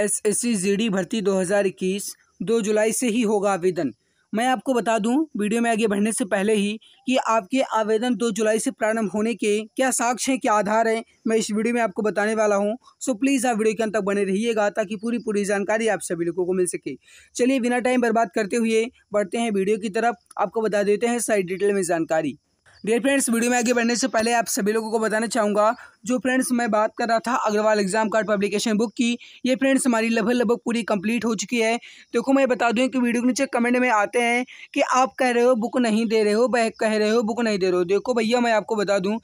SSC GD भर्ती 2021 दो जुलाई से ही होगा आवेदन मैं आपको बता दूं वीडियो में आगे बढ़ने से पहले ही कि आपके आवेदन दो जुलाई से प्रारंभ होने के क्या साक्ष्य हैं क्या आधार हैं मैं इस वीडियो में आपको बताने वाला हूं सो प्लीज़ आप वीडियो के अंत तक बने रहिएगा ताकि पूरी पूरी जानकारी आप सभी लोगों को मिल सके चलिए बिना टाइम बर्बाद करते हुए बढ़ते हैं वीडियो की तरफ आपको बता देते हैं सारी डिटेल में जानकारी डियर फ्रेंड्स वीडियो में आगे बढ़ने से पहले आप सभी लोगों को बताना चाहूँगा जो फ्रेंड्स मैं बात कर रहा था Agarwal exam cart publication book की ये फ्रेंड्स हमारी लगभग लगभग पूरी कंप्लीट हो चुकी है देखो मैं बता दूँ कि वीडियो के नीचे कमेंट में आते हैं कि आप कह रहे हो बुक नहीं दे रहे हो वह कह रहे हो बुक नहीं दे रहे हो देखो भैया मैं आपको बता दूँ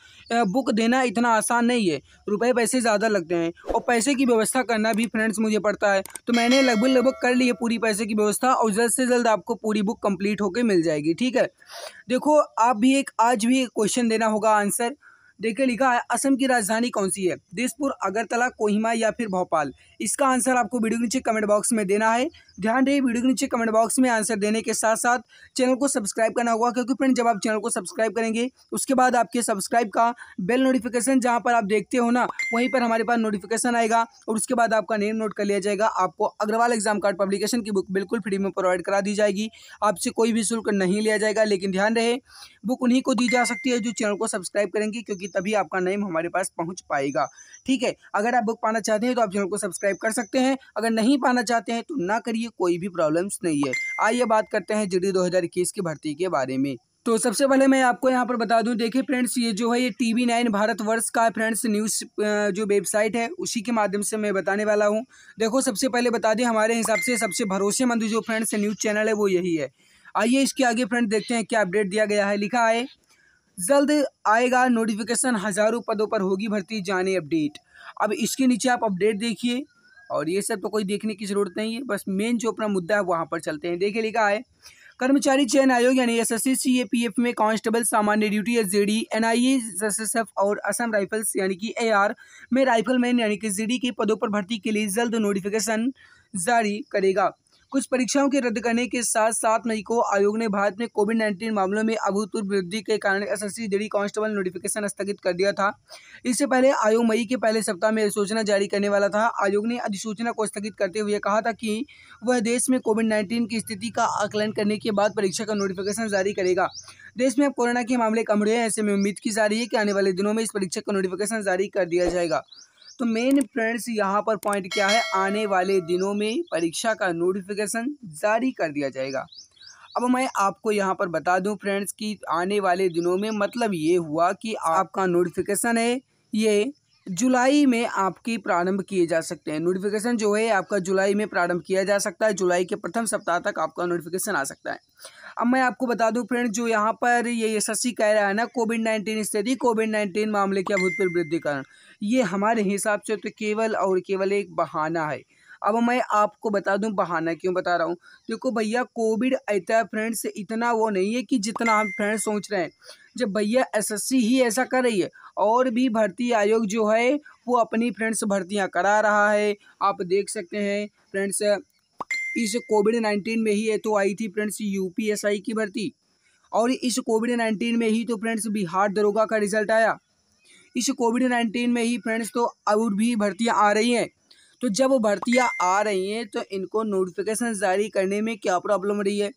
बुक देना इतना आसान नहीं है रुपये पैसे ज़्यादा लगते हैं और पैसे की व्यवस्था करना भी फ्रेंड्स मुझे पड़ता है तो मैंने लगभग लगभग कर ली है पूरी पैसे की व्यवस्था और जल्द से जल्द आपको पूरी बुक कम्प्लीट होकर मिल जाएगी ठीक है देखो आप भी एक आज भी क्वेश्चन देना होगा आंसर देखिए लिखा है असम की राजधानी कौन सी है देशपुर अगरतला कोहिमा या फिर भोपाल इसका आंसर आपको वीडियो के नीचे कमेंट बॉक्स में देना है ध्यान रहे वीडियो के नीचे कमेंट बॉक्स में आंसर देने के साथ साथ चैनल को सब्सक्राइब करना होगा क्योंकि फ्रेंड जब आप चैनल को सब्सक्राइब करेंगे उसके बाद आपके सब्सक्राइब का बेल नोटिफिकेशन जहाँ पर आप देखते हो ना वहीं पर हमारे पास नोटिफिकेशन आएगा और उसके बाद आपका नेम नोट कर लिया जाएगा आपको अग्रवाल एग्जाम कार्ड पब्लिकेशन की बुक बिल्कुल फ्री में प्रोवाइड करा दी जाएगी आपसे कोई भी शुल्क नहीं लिया जाएगा लेकिन ध्यान रहे बुक उन्हीं को दी जा सकती है जो चैनल को सब्सक्राइब करेंगे क्योंकि होगी तभी आपका नेम हमारे पास पहुँच पाएगा ठीक है अगर आप बुक पाना चाहते हैं तो आप चैनल को सब्सक्राइब कर सकते हैं अगर नहीं पाना चाहते हैं तो ना करिए कोई भी प्रॉब्लम्स नहीं है आइए बात करते हैं जी दो की भर्ती के बारे में तो सबसे पहले मैं आपको यहाँ पर बता दूँ देखिए फ्रेंड्स ये जो है ये टी वी नाइन भारत वर्ष का फ्रेंड्स न्यूज़ जो वेबसाइट है उसी के माध्यम से मैं बताने वाला हूँ देखो सबसे पहले बता दें हमारे हिसाब से सबसे भरोसेमंद जो फ्रेंड्स न्यूज़ चैनल है वो यही है आइए इसके आगे फ्रेंड देखते हैं क्या अपडेट दिया गया है लिखा है जल्द आएगा नोटिफिकेशन हज़ारों पदों पर होगी भर्ती जाने अपडेट अब इसके नीचे आप अपडेट देखिए और ये सब तो कोई देखने की ज़रूरत नहीं है बस मेन जो अपना मुद्दा है वहाँ पर चलते हैं देखिए लिखा है कर्मचारी चयन आयोग यानी S S C A P F में कांस्टेबल सामान्य duty S J D N I और असम राइफल्स यानी कि ए आर में राइफलमैन यानी कि जी डी के पदों पर भर्ती के लिए जल्द नोटिफिकेशन जारी करेगा कुछ परीक्षाओं के रद्द करने के साथ सात मई को आयोग ने भारत में कोविड नाइन्टीन मामलों में अभूतपूर्व वृद्धि के कारण एस जेडी कांस्टेबल नोटिफिकेशन स्थगित कर दिया था इससे पहले आयोग मई के पहले सप्ताह में अधिसूचना जारी करने वाला था आयोग ने अधिसूचना को स्थगित करते हुए कहा था कि वह देश में कोविड नाइन्टीन की स्थिति का आकलन करने के बाद परीक्षा का नोटिफिकेशन जारी करेगा देश में अब कोरोना के मामले कम रहे हैं ऐसे में उम्मीद की जा रही है कि आने वाले दिनों में इस परीक्षा का नोटिफिकेशन जारी कर दिया जाएगा तो मेन फ्रेंड्स यहाँ पर पॉइंट क्या है आने वाले दिनों में परीक्षा का नोटिफिकेशन जारी कर दिया जाएगा अब मैं आपको यहाँ पर बता दूँ फ्रेंड्स कि आने वाले दिनों में मतलब ये हुआ कि आपका नोटिफिकेशन है ये जुलाई में आपकी प्रारंभ किए जा सकते हैं नोटिफिकेशन जो है आपका जुलाई में प्रारंभ किया जा सकता है जुलाई के प्रथम सप्ताह तक आपका नोटिफिकेशन आ सकता है अब मैं आपको बता दूं फ्रेंड जो यहाँ पर ये यशस्वी कह रहा है ना कोविड नाइन्टीन स्थिति कोविड नाइन्टीन मामले के अभूतपूर्व वृद्धि कारण ये हमारे हिसाब से तो केवल और केवल एक बहाना है अब मैं आपको बता दूं बहाना क्यों बता रहा हूँ देखो भैया कोविड ऐसा फ्रेंड्स इतना वो नहीं है कि जितना हम फ्रेंड्स सोच रहे हैं जब भैया एसएससी ही ऐसा कर रही है और भी भर्ती आयोग जो है वो अपनी फ्रेंड्स भर्तियाँ करा रहा है आप देख सकते हैं फ्रेंड्स इस कोविड नाइन्टीन में ही है तो आई थी फ्रेंड्स यूपीएसआई की भर्ती और इस कोविड नाइन्टीन में ही तो फ्रेंड्स बिहार दरोगा का रिजल्ट आया इस कोविड नाइन्टीन में ही फ्रेंड्स तो और भी भर्तियाँ आ रही हैं तो जब भर्तियाँ आ रही हैं तो इनको नोटिफिकेशन जारी करने में क्या प्रॉब्लम रही है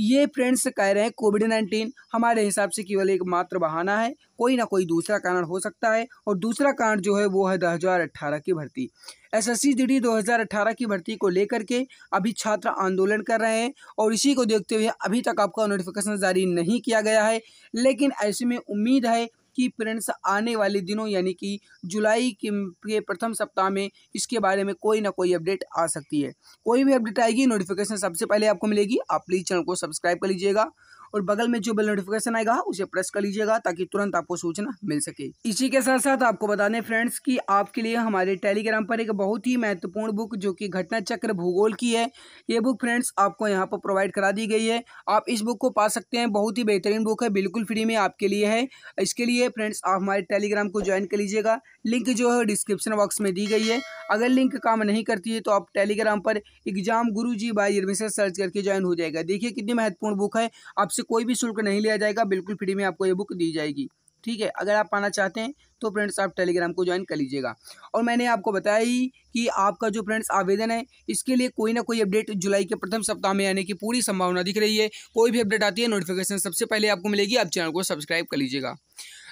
ये फ्रेंड्स कह रहे हैं कोविड नाइन्टीन हमारे हिसाब से केवल एक मात्र बहाना है कोई ना कोई दूसरा कारण हो सकता है और दूसरा कारण जो है वो है दो हज़ार अट्ठारह की भर्ती एस एस सी हज़ार अट्ठारह की भर्ती को लेकर के अभी छात्र आंदोलन कर रहे हैं और इसी को देखते हुए अभी तक आपका नोटिफिकेशन जारी नहीं किया गया है लेकिन ऐसे में उम्मीद है कि पेरेंट्स आने वाले दिनों यानी कि जुलाई के प्रथम सप्ताह में इसके बारे में कोई ना कोई अपडेट आ सकती है कोई भी अपडेट आएगी नोटिफिकेशन सबसे पहले आपको मिलेगी आप प्लीज़ चैनल को सब्सक्राइब कर लीजिएगा और बगल में जो बेल नोटिफिकेशन आएगा उसे प्रेस कर लीजिएगा ताकि तुरंत आपको सूचना मिल सके इसी के साथ साथ आपको बता दें फ्रेंड्स की आपके लिए हमारे टेलीग्राम पर एक बहुत ही महत्वपूर्ण बुक जो कि घटना चक्र भूगोल की है ये बुक फ्रेंड्स आपको यहाँ पर प्रोवाइड करा दी गई है आप इस बुक को पा सकते हैं बहुत ही बेहतरीन बुक है बिल्कुल फ्री में आपके लिए है इसके लिए फ्रेंड्स आप हमारे टेलीग्राम को ज्वाइन कर लीजिएगा लिंक जो है डिस्क्रिप्शन बॉक्स में दी गई है अगर लिंक काम नहीं करती है तो आप टेलीग्राम पर exam Guru ji by search करके ज्वाइन हो जाएगा देखिए कितनी महत्वपूर्ण बुक है आप आपसे कोई भी शुल्क नहीं लिया जाएगा बिल्कुल फ्री में आपको ये बुक दी जाएगी ठीक है अगर आप पाना चाहते हैं तो फ्रेंड्स आप टेलीग्राम को ज्वाइन कर लीजिएगा और मैंने आपको बताया ही कि आपका जो फ्रेंड्स आवेदन है इसके लिए कोई ना कोई अपडेट जुलाई के प्रथम सप्ताह में आने की पूरी संभावना दिख रही है कोई भी अपडेट आती है नोटिफिकेशन सबसे पहले आपको मिलेगी आप चैनल को सब्सक्राइब कर लीजिएगा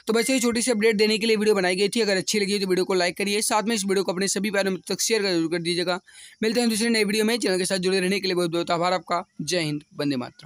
तो वैसे ही छोटी सी अपडेट देने के लिए वीडियो बनाई गई थी अगर अच्छी लगी तो वीडियो को लाइक करिए साथ में इस वीडियो को अपने सभी प्यारों में तक शेयर जरूर कर दीजिएगा मिलते हैं दूसरे नए वीडियो में चैनल के साथ जुड़े रहने के लिए बहुत बहुत आभार आपका जय हिंद बंदे मात्र